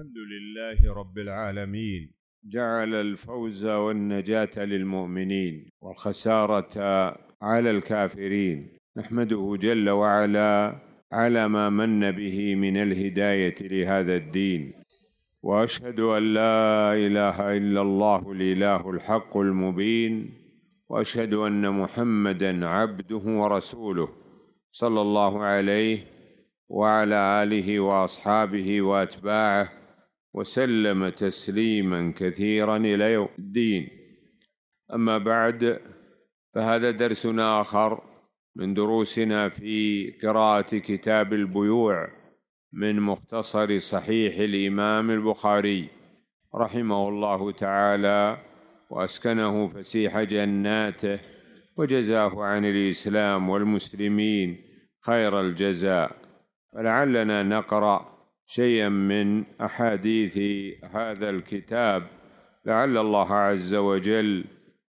الحمد لله رب العالمين جعل الفوز والنجاة للمؤمنين والخسارة على الكافرين نحمده جل وعلا على ما من به من الهداية لهذا الدين واشهد ان لا اله الا الله الاله الحق المبين واشهد ان محمدا عبده ورسوله صلى الله عليه وعلى اله واصحابه واتباعه وسلم تسليما كثيرا الى يوم الدين اما بعد فهذا درس اخر من دروسنا في قراءه كتاب البيوع من مختصر صحيح الامام البخاري رحمه الله تعالى واسكنه فسيح جناته وجزاه عن الاسلام والمسلمين خير الجزاء فلعلنا نقرا شيئا من احاديث هذا الكتاب لعل الله عز وجل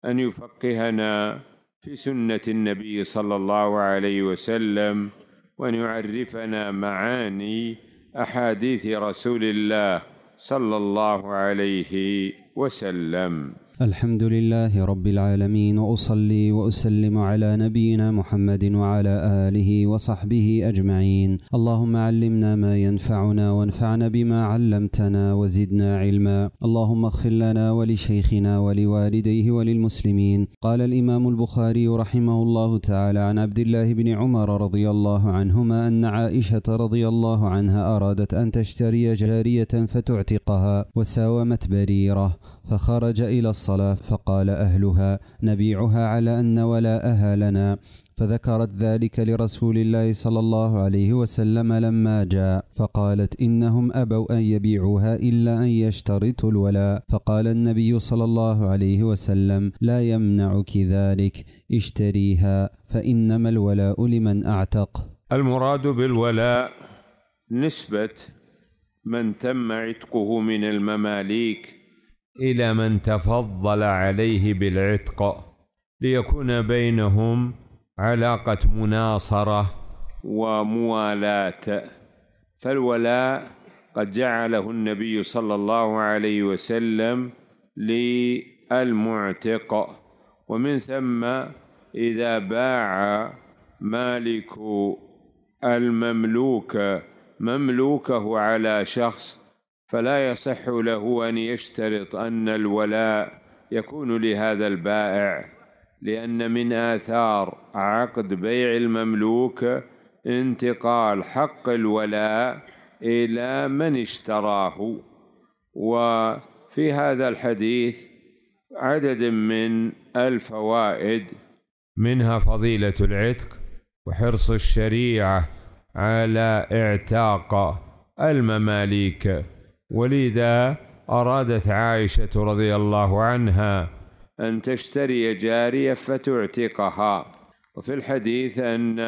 ان يفقهنا في سنه النبي صلى الله عليه وسلم وان يعرفنا معاني احاديث رسول الله صلى الله عليه وسلم الحمد لله رب العالمين واصلي واسلم على نبينا محمد وعلى اله وصحبه اجمعين اللهم علمنا ما ينفعنا وانفعنا بما علمتنا وزدنا علما اللهم اغفر لنا ولشيخنا ولوالديه وللمسلمين قال الامام البخاري رحمه الله تعالى عن عبد الله بن عمر رضي الله عنهما ان عائشه رضي الله عنها ارادت ان تشتري جاريه فتعتقها وساومت بريره فخرج الى الصلاة فقال أهلها نبيعها على أن ولاءها لنا فذكرت ذلك لرسول الله صلى الله عليه وسلم لما جاء فقالت إنهم أبوا أن يبيعوها إلا أن يشترطوا الولاء فقال النبي صلى الله عليه وسلم لا يمنعك ذلك اشتريها فإنما الولاء لمن أعتق المراد بالولاء نسبة من تم عتقه من المماليك إلى من تفضل عليه بالعتق ليكون بينهم علاقة مناصرة وموالاة فالولاء قد جعله النبي صلى الله عليه وسلم للمعتق ومن ثم إذا باع مالك المملوك مملوكه على شخص فلا يصح له أن يشترط أن الولاء يكون لهذا البائع لأن من آثار عقد بيع المملوك انتقال حق الولاء إلى من اشتراه وفي هذا الحديث عدد من الفوائد منها فضيلة العتق وحرص الشريعة على اعتاق المماليك ولذا أرادت عائشة رضي الله عنها أن تشتري جارية فتعتقها وفي الحديث أن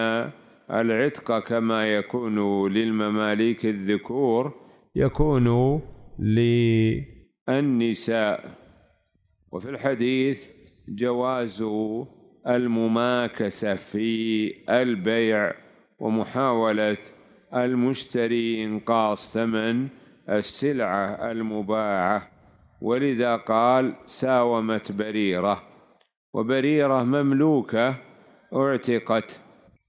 العتق كما يكون للمماليك الذكور يكون للنساء وفي الحديث جواز المماكسة في البيع ومحاولة المشتري إنقاص ثمن السلعة المباعة ولذا قال ساومت بريرة وبريرة مملوكة اعتقت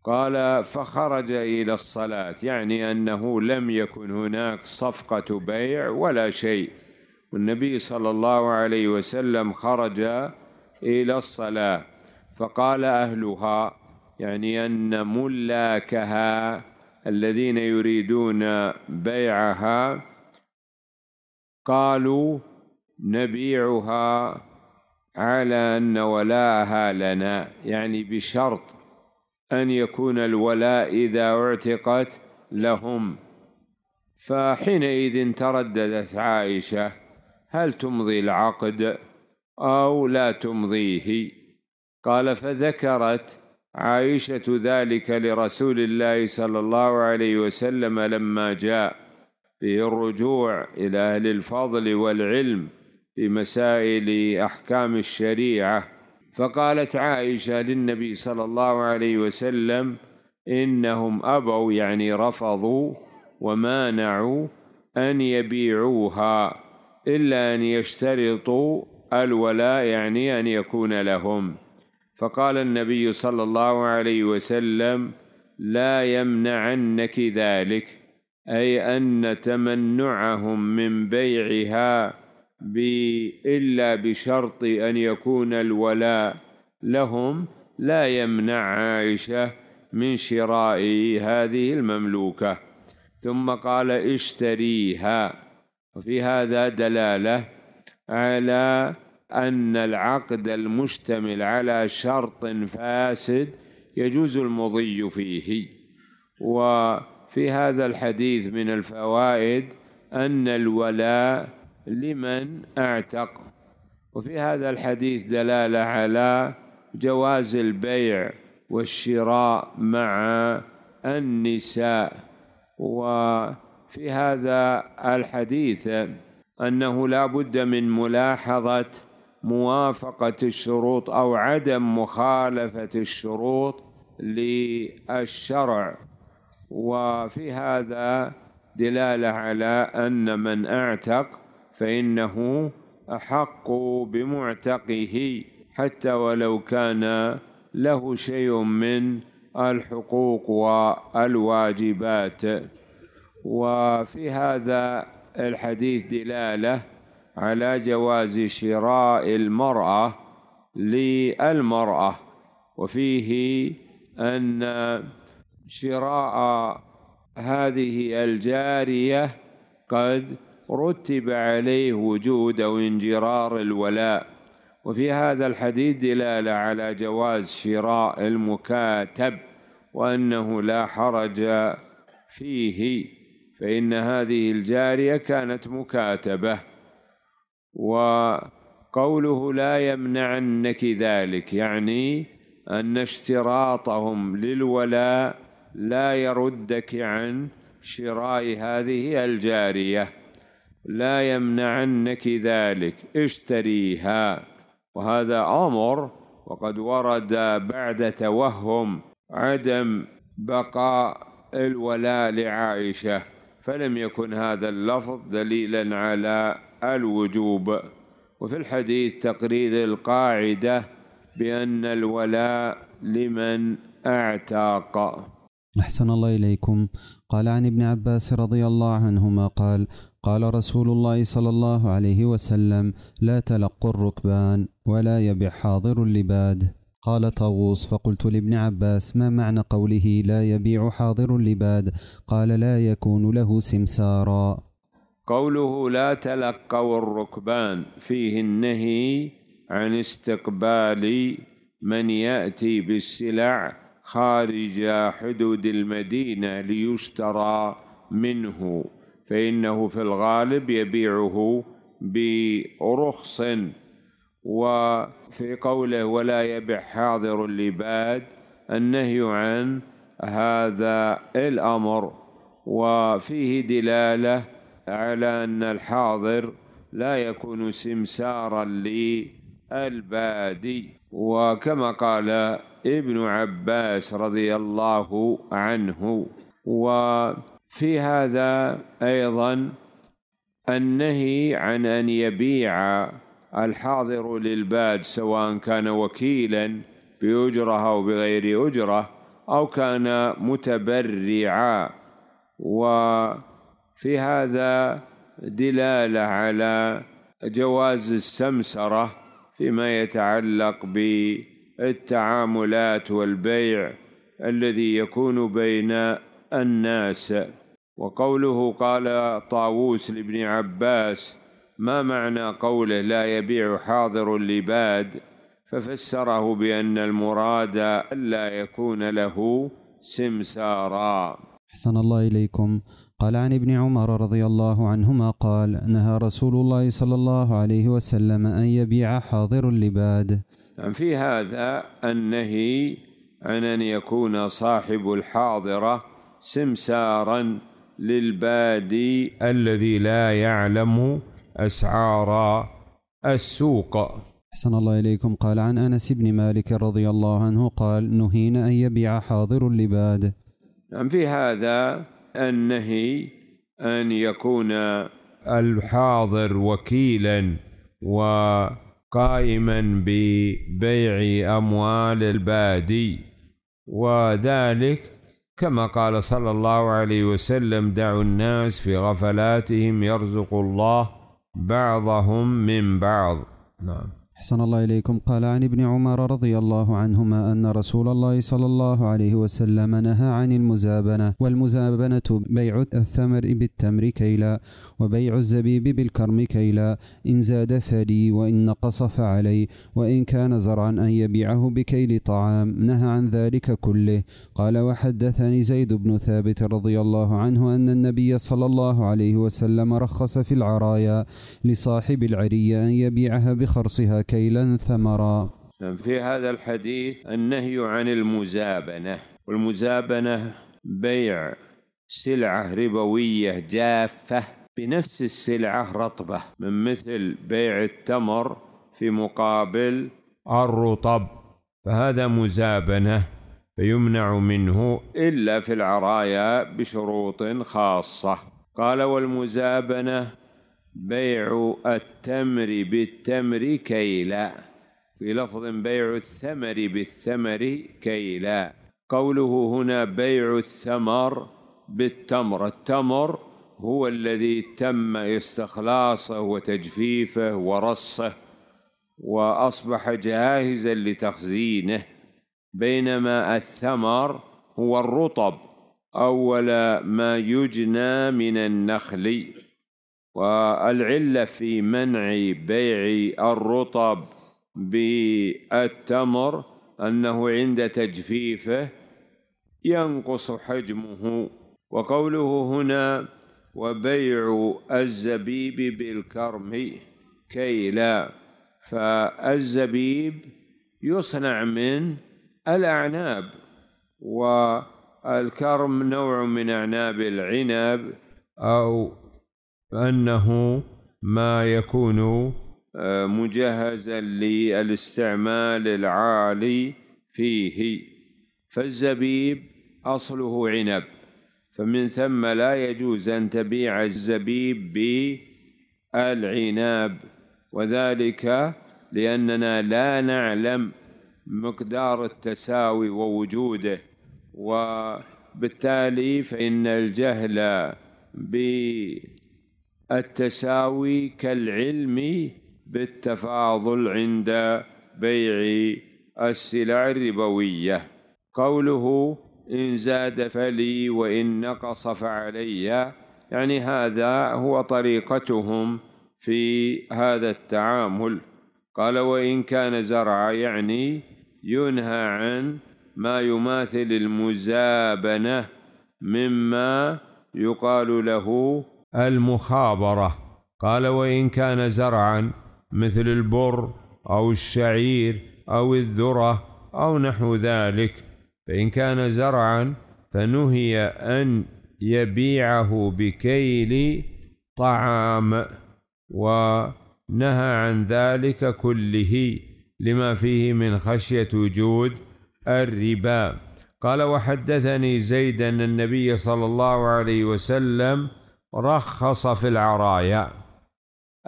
قال فخرج إلى الصلاة يعني أنه لم يكن هناك صفقة بيع ولا شيء والنبي صلى الله عليه وسلم خرج إلى الصلاة فقال أهلها يعني أن ملاكها الذين يريدون بيعها قالوا نبيعها على أن ولاءها لنا يعني بشرط أن يكون الولاء إذا اعتقت لهم فحينئذ ترددت عائشة هل تمضي العقد أو لا تمضيه قال فذكرت عائشة ذلك لرسول الله صلى الله عليه وسلم لما جاء في الرجوع إلى أهل الفضل والعلم في مسائل أحكام الشريعة فقالت عائشة للنبي صلى الله عليه وسلم إنهم أبوا يعني رفضوا ومانعوا أن يبيعوها إلا أن يشترطوا الولاء يعني أن يكون لهم فقال النبي صلى الله عليه وسلم لا يمنعنك ذلك أي أن تمنعهم من بيعها إلا بشرط أن يكون الولاء لهم لا يمنع عائشة من شراء هذه المملوكة ثم قال اشتريها وفي هذا دلالة على أن العقد المشتمل على شرط فاسد يجوز المضي فيه و في هذا الحديث من الفوائد أن الولاء لمن اعتق وفي هذا الحديث دلالة على جواز البيع والشراء مع النساء وفي هذا الحديث أنه لا بد من ملاحظة موافقة الشروط أو عدم مخالفة الشروط للشرع وفي هذا دلالة على أن من أعتق فإنه أحق بمعتقه حتى ولو كان له شيء من الحقوق والواجبات وفي هذا الحديث دلالة على جواز شراء المرأة للمرأة وفيه أن شراء هذه الجارية قد رتب عليه وجود أو انجرار الولاء وفي هذا الحديث دلالة على جواز شراء المكاتب وأنه لا حرج فيه فإن هذه الجارية كانت مكاتبة وقوله لا يمنعنك ذلك يعني أن اشتراطهم للولاء لا يردك عن شراء هذه الجارية لا يمنعنك ذلك اشتريها وهذا أمر وقد ورد بعد توهم عدم بقاء الولاء لعائشة فلم يكن هذا اللفظ دليلا على الوجوب وفي الحديث تقرير القاعدة بأن الولاء لمن أعتاق أحسن الله إليكم قال عن ابن عباس رضي الله عنهما قال قال رسول الله صلى الله عليه وسلم لا تلق الركبان ولا يبع حاضر اللباد قال طاووس فقلت لابن عباس ما معنى قوله لا يبيع حاضر اللباد قال لا يكون له سمسارا قوله لا تلقوا الركبان فيه النهي عن استقبال من ياتي بالسلع خارج حدود المدينة ليشترى منه فإنه في الغالب يبيعه برخص وفي قوله ولا يبع حاضر اللباد النهي عن هذا الأمر وفيه دلالة على أن الحاضر لا يكون سمسارا للبادي وكما قال ابن عباس رضي الله عنه وفي هذا ايضا النهي عن ان يبيع الحاضر للباد سواء كان وكيلا باجره او بغير اجره او كان متبرعا وفي هذا دلاله على جواز السمسره فيما يتعلق ب التعاملات والبيع الذي يكون بين الناس وقوله قال طاووس لابن عباس ما معنى قوله لا يبيع حاضر لباد ففسره بأن المراد ألا يكون له سمسارا أحسن الله إليكم قال عن ابن عمر رضي الله عنهما قال نهى رسول الله صلى الله عليه وسلم أن يبيع حاضر لباد في هذا النهي عن أن يكون صاحب الحاضرة سمسارا للبادي الذي لا يعلم أسعار السوق أحسن الله إليكم قال عن أنس بن مالك رضي الله عنه قال نهينا أن يبيع حاضر اللباد نعم في هذا النهي أن يكون الحاضر وكيلا و قائما ببيع أموال البادي وذلك كما قال صلى الله عليه وسلم دعوا الناس في غفلاتهم يرزق الله بعضهم من بعض نعم أحسن الله إليكم قال عن ابن عمر رضي الله عنهما أن رسول الله صلى الله عليه وسلم نهى عن المزابنة والمزابنة بيع الثمر بالتمر كيلا وبيع الزبيب بالكرم كيلا إن زاد فلي وإن نقص فعلي وإن كان زرعا أن يبيعه بكيل طعام نهى عن ذلك كله قال وحدثني زيد بن ثابت رضي الله عنه أن النبي صلى الله عليه وسلم رخص في العرايا لصاحب العرية أن يبيعها بخرصها كيلا ثمرا في هذا الحديث النهي عن المزابنة والمزابنة بيع سلعة ربوية جافة بنفس السلعة رطبة من مثل بيع التمر في مقابل الرطب فهذا مزابنة فيمنع منه إلا في العرايا بشروط خاصة قال والمزابنة بيع التمر بالتمر كيلا في لفظ بيع الثمر بالثمر كيلا قوله هنا بيع الثمر بالتمر التمر هو الذي تم استخلاصه وتجفيفه ورصه واصبح جاهزا لتخزينه بينما الثمر هو الرطب اول ما يجنى من النخل والعلة في منع بيع الرطب بالتمر أنه عند تجفيفه ينقص حجمه وقوله هنا وبيع الزبيب بالكرم كي لا فالزبيب يصنع من الأعناب والكرم نوع من أعناب العنب أو أنه ما يكون آه، مجهزا للاستعمال العالي فيه فالزبيب أصله عنب فمن ثم لا يجوز أن تبيع الزبيب بالعناب وذلك لأننا لا نعلم مقدار التساوي ووجوده وبالتالي فإن الجهل ب التساوي كالعلم بالتفاضل عند بيع السلع الربويه قوله ان زاد فلي وان نقص فعلي يعني هذا هو طريقتهم في هذا التعامل قال وان كان زرع يعني ينهى عن ما يماثل المزابنه مما يقال له المخابرة قال وإن كان زرعا مثل البر أو الشعير أو الذرة أو نحو ذلك فإن كان زرعا فنهي أن يبيعه بكيل طعام ونهى عن ذلك كله لما فيه من خشية وجود الربا قال وحدثني زيد أن النبي صلى الله عليه وسلم رخص في العرايا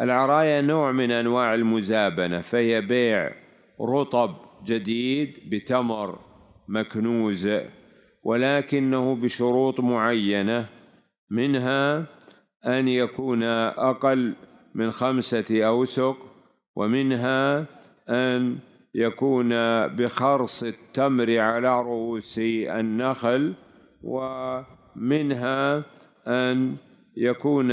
العرايا نوع من انواع المزابنه فهي بيع رطب جديد بتمر مكنوز ولكنه بشروط معينه منها ان يكون اقل من خمسه اوسق ومنها ان يكون بخرص التمر على رؤوس النخل ومنها ان يكون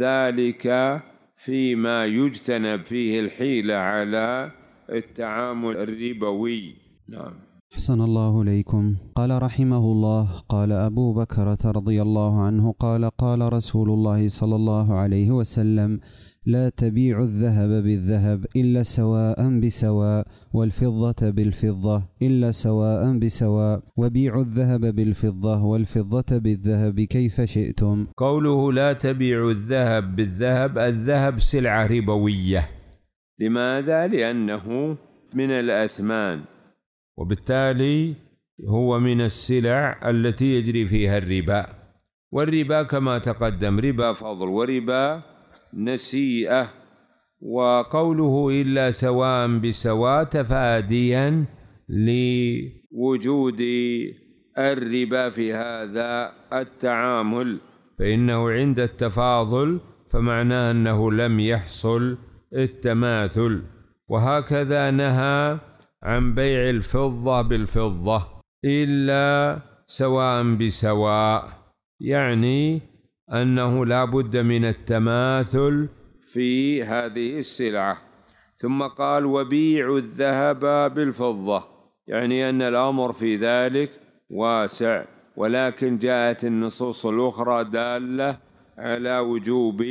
ذلك فيما يجتنب فيه الحيلة على التعامل الربوي نعم أحسن الله إليكم قال رحمه الله قال أبو بكرة رضي الله عنه قال قال رسول الله صلى الله عليه وسلم لا تبيع الذهب بالذهب إلا سواء بسواء والفضة بالفضة إلا سواء بسواء وبيعوا الذهب بالفضة والفضة بالذهب كيف شئتم قوله لا تبيع الذهب بالذهب الذهب سلعة ربوية لماذا؟ لأنه من الأثمان وبالتالي هو من السلع التي يجري فيها الربا والربا كما تقدم ربا فضل وربا نسيئة وقوله إلا سواء بسواء تفاديا لوجود الربا في هذا التعامل فإنه عند التفاضل فمعناه أنه لم يحصل التماثل وهكذا نهى عن بيع الفضة بالفضة إلا سواء بسواء يعني أنه لا بد من التماثل في هذه السلعة ثم قال وبيع الذهب بالفضة يعني أن الأمر في ذلك واسع ولكن جاءت النصوص الأخرى دالة على وجوب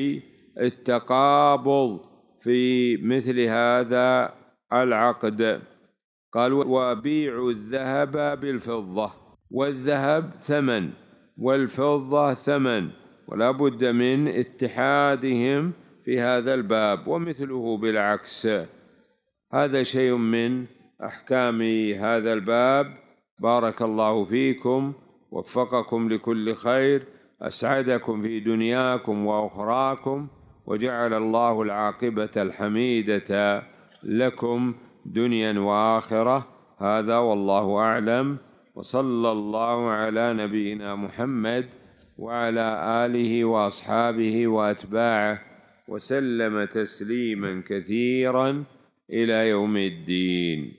التقابض في مثل هذا العقد قال وبيع الذهب بالفضة والذهب ثمن والفضة ثمن ولا بد من اتحادهم في هذا الباب ومثله بالعكس هذا شيء من احكام هذا الباب بارك الله فيكم وفقكم لكل خير اسعدكم في دنياكم واخراكم وجعل الله العاقبه الحميده لكم دنيا واخره هذا والله اعلم وصلى الله على نبينا محمد وعلى اله واصحابه واتباعه وسلم تسليما كثيرا الى يوم الدين